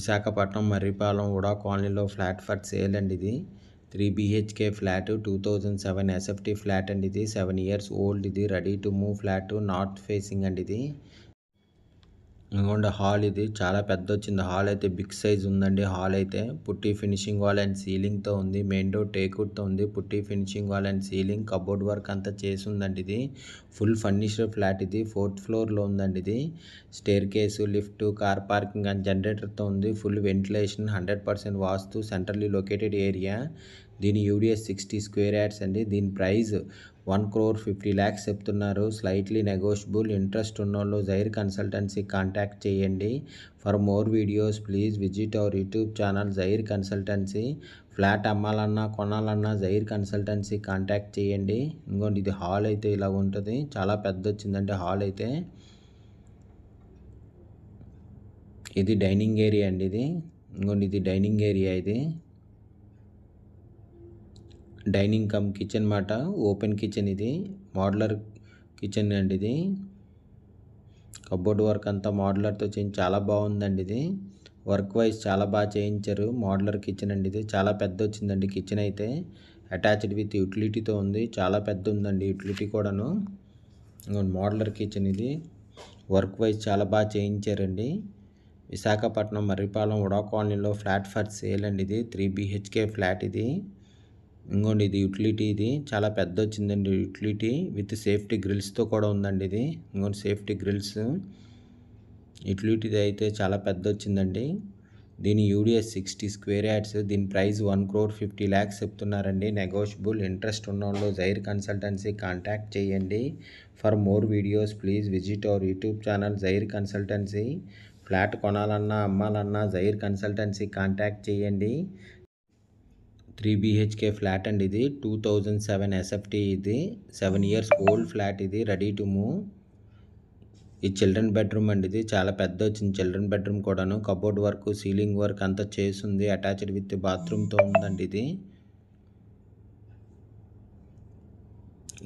విశాఖపట్నం మర్రిపాలెం ఉడా కాలనీలో flat for sale అండి ఇది three BHK flat two thousand seven SFT flat అండి ఇది సెవెన్ ఇయర్స్ ఓల్డ్ ఇది ready to move flat north facing అండి ఇది ఇదిగోండి హాల్ ఇది చాలా పెద్ద వచ్చింది హాల్ అయితే బిగ్ సైజ్ ఉందండి హాల్ అయితే పుట్టి ఫినిషింగ్ వాల్ అండ్ సీలింగ్తో ఉంది మెయిన్ డోర్ తో ఉంది putty finishing wall and ceiling cupboard work అంతా చేసి ఉందండి ఇది ఫుల్ ఫర్నిషర్ ఫ్లాట్ ఇది ఫోర్త్ ఫ్లోర్లో ఉందండి ఇది staircase lift car parking and జనరేటర్తో ఉంది full ventilation hundred percent vastu centrally located area దీని యూడిఎస్ సిక్స్టీ స్క్వేర్ యాడ్స్ అండి దీని price one crore fifty lakhs చెప్తున్నారు స్లైట్లీ నెగోషియబుల్ ఇంట్రెస్ట్ ఉన్న వాళ్ళు జైర్ కన్సల్టెన్సీ కాంటాక్ట్ చేయండి for more videos please visit our YouTube channel Jair consultancy flat అమ్మాలన్నా కొనాలన్నా జైర్ కన్సల్టెన్సీ కాంటాక్ట్ చేయండి ఇంకోటి ఇది హాల్ అయితే ఇలా ఉంటుంది చాలా పెద్ద వచ్చిందంటే హాల్ అయితే ఇది డైనింగ్ ఏరియా అండి ఇది ఇంకోటి ఇది డైనింగ్ ఏరియా ఇది డైనింగ్ కమ్ కిచెన్ మాట ఓపెన్ కిచెన్ ఇది మోడ్లర్ కిచెన్ అండి ఇది కబోర్డ్ వర్క్ అంతా మోడ్లర్తో చేయించి చాలా బాగుందండి ఇది వర్క్ వైజ్ చాలా బాగా చేయించారు మోడ్లర్ కిచెన్ అండి ఇది చాలా పెద్ద వచ్చిందండి కిచెన్ అయితే అటాచ్డ్ విత్ యూటిలిటీతో ఉంది చాలా పెద్ద ఉందండి యూటిలిటీ కూడాను మోడ్లర్ కిచెన్ ఇది వర్క్ వైజ్ చాలా బాగా చేయించారండి విశాఖపట్నం మర్రిపాలెం ఉడా కాలనీలో ఫ్లాట్ ఫర్ సేల్ అండి ఇది త్రీ బీహెచ్కే ఫ్లాట్ ఇది ఇంకోండి ఇది యూటిలిటీ ఇది చాలా పెద్ద వచ్చిందండి యూటిలిటీ విత్ సేఫ్టీ గ్రిల్స్తో కూడా ఉందండి ఇది ఇంకోటి సేఫ్టీ గ్రిల్స్ యూటిలిటీ అయితే చాలా పెద్ద వచ్చిందండి దీని యూడిఎస్ సిక్స్టీ స్క్వేర్ యాడ్స్ దీని price one crore fifty lakhs చెప్తున్నారండి నెగోషియబుల్ ఇంట్రెస్ట్ ఉన్న వాళ్ళు జైర్ కన్సల్టెన్సీ కాంటాక్ట్ చేయండి for more videos please visit our YouTube channel Jair consultancy flat కొనాలన్నా అమ్మాలన్నా జైర్ కన్సల్టెన్సీ కాంటాక్ట్ చేయండి త్రీ బీహెచ్కే ఫ్లాట్ అండి ఇది టూ థౌజండ్ సెవెన్ ఎస్ఎఫ్టీ ఇది సెవెన్ ఇయర్స్ ఓల్డ్ ఫ్లాట్ ఇది రెడీ టు మూవ్ ఈ చిల్డ్రన్ బెడ్రూమ్ అండి ఇది చాలా పెద్ద వచ్చింది చిల్డ్రన్ బెడ్రూమ్ కూడాను కబోర్డ్ వర్క్ సీలింగ్ వర్క్ అంతా చేసి ఉంది అటాచ్డ్ విత్ బాత్రూమ్తో ఉందండి ఇది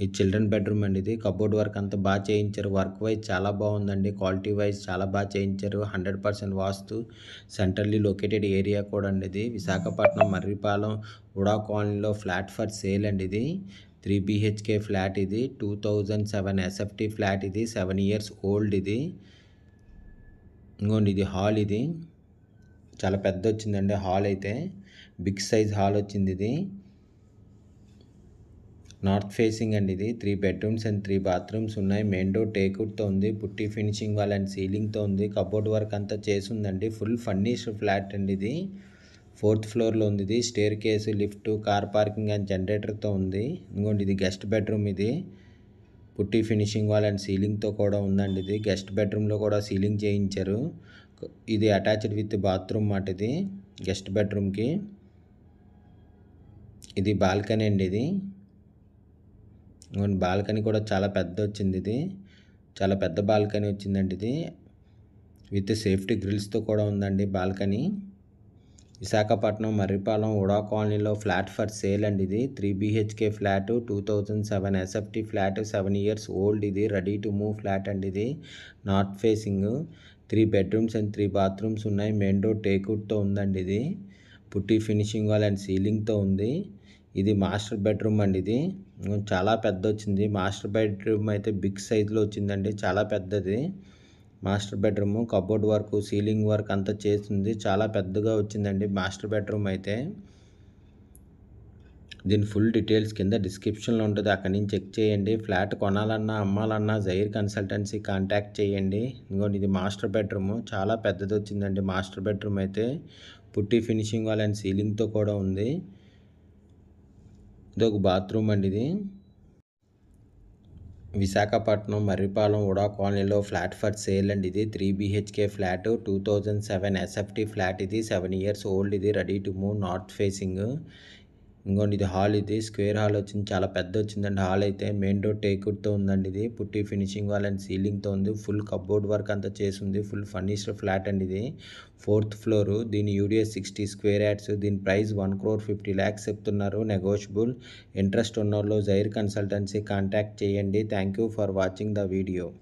ఇది చిల్డ్రన్ బెడ్రూమ్ అండి ఇది కబోర్డ్ వర్క్ అంతా బాగా చేయించారు వర్క్ వైజ్ చాలా బాగుందండి క్వాలిటీ వైజ్ చాలా బాగా చేయించారు hundred percent vastu centrally located area కూడా అండి ఇది విశాఖపట్నం మర్రిపాలెం ఉడా కాలనీలో ఫ్లాట్ ఫర్ సేల్ అండి ఇది త్రీ బిహెచ్కే ఫ్లాట్ ఇది two thousand seven SFT flat ఇది సెవెన్ ఇయర్స్ ఓల్డ్ ఇది ఇంకోండి ఇది హాల్ ఇది చాలా పెద్ద వచ్చిందండి హాల్ అయితే బిగ్ సైజ్ హాల్ వచ్చింది ఇది నార్త్ ఫేసింగ్ అండి ఇది three bedrooms and three bathrooms ఉన్నాయి మెయిన్ డోర్ టేకుట్తో ఉంది పుట్టి ఫినిషింగ్ వాళ్ళ అండ్ సీలింగ్తో ఉంది కబోర్డ్ వర్క్ అంతా చేసి ఉందండి ఫుల్ ఫర్నిష్డ్ ఫ్లాట్ అండి ఇది ఫోర్త్ ఫ్లోర్లో ఉంది ఇది staircase lift car parking and జనరేటర్తో ఉంది ఇంకోటి ఇది గెస్ట్ బెడ్రూమ్ ఇది పుట్టి ఫినిషింగ్ వాల్ అండ్ సీలింగ్తో కూడా ఉందండి ఇది గెస్ట్ బెడ్రూమ్లో కూడా సీలింగ్ చేయించారు ఇది అటాచ్డ్ విత్ బాత్రూమ్ మాట ఇది గెస్ట్ బెడ్రూమ్కి ఇది బాల్కనీ అండి ఇది బాల్కనీ కూడా చాలా పెద్ద వచ్చింది ఇది చాలా పెద్ద బాల్కనీ వచ్చిందండి ఇది విత్ సేఫ్టీ గ్రిల్స్తో కూడా ఉందండి బాల్కనీ విశాఖపట్నం మర్రిపాలెం ఉడా కాలనీలో ఫ్లాట్ ఫర్ సేల్ అండి ఇది three BHK flat two thousand seven SFT flat seven years old ఇది రెడీ టు మూవ్ ఫ్లాట్ అండి ఇది north facing three bedrooms and three bathrooms ఉన్నాయి మెయిన్ డోర్ టేక్అవుట్తో ఉందండి ఇది పుట్టి ఫినిషింగ్ వాల్ అండ్ సీలింగ్తో ఉంది ఇది మాస్టర్ బెడ్రూమ్ అండి ఇది చాలా పెద్ద వచ్చింది మాస్టర్ బెడ్రూమ్ అయితే బిగ్ సైజులో వచ్చిందండి చాలా పెద్దది master bedroom cupboard work ceiling work అంతా చేసింది చాలా పెద్దగా వచ్చిందండి మాస్టర్ బెడ్రూమ్ అయితే దీని ఫుల్ డీటెయిల్స్ కింద డిస్క్రిప్షన్లో ఉంటుంది అక్కడ నుంచి చెక్ చేయండి ఫ్లాట్ కొనాలన్నా అమ్మాలన్నా జైర్ కన్సల్టెన్సీ కాంటాక్ట్ చేయండి ఇంకోటి ఇది మాస్టర్ బెడ్రూమ్ చాలా పెద్దది వచ్చిందండి మాస్టర్ బెడ్రూమ్ అయితే పుట్టి ఫినిషింగ్ వాళ్ళ సీలింగ్తో కూడా ఉంది ఇది ఒక బాత్రూమ్ అండి ఇది విశాఖపట్నం మర్రిపాలెం ఉడా కాలనీలో ఫ్లాట్ ఫర్ సేల్ అండి ఇది three BHK flat two thousand seven SFT flat ఇది సెవెన్ ఇయర్స్ ఓల్డ్ ఇది ready to move north facing ఇంకోండి ఇది హాల్ ఇది స్క్వేర్ హాల్ వచ్చింది చాలా పెద్ద వచ్చిందండి హాల్ అయితే మెయిన్ డోర్ తో ఉందండి ఇది పుట్టి ఫినిషింగ్ వాల్ అండ్ సీలింగ్తో ఉంది ఫుల్ కప్బోర్డ్ వర్క్ అంతా చేసింది ఫుల్ ఫర్నిష్డ్ ఫ్లాట్ అండి ఇది ఫోర్త్ ఫ్లోర్ దీని యూడిఎస్ సిక్స్టీ స్క్వేర్ యాడ్స్ దీని price one crore fifty lakhs చెప్తున్నారు నెగోషియబుల్ ఇంట్రెస్ట్ ఉన్నోళ్ళు జైర్ కన్సల్టెన్సీ కాంటాక్ట్ చేయండి thank you for watching the video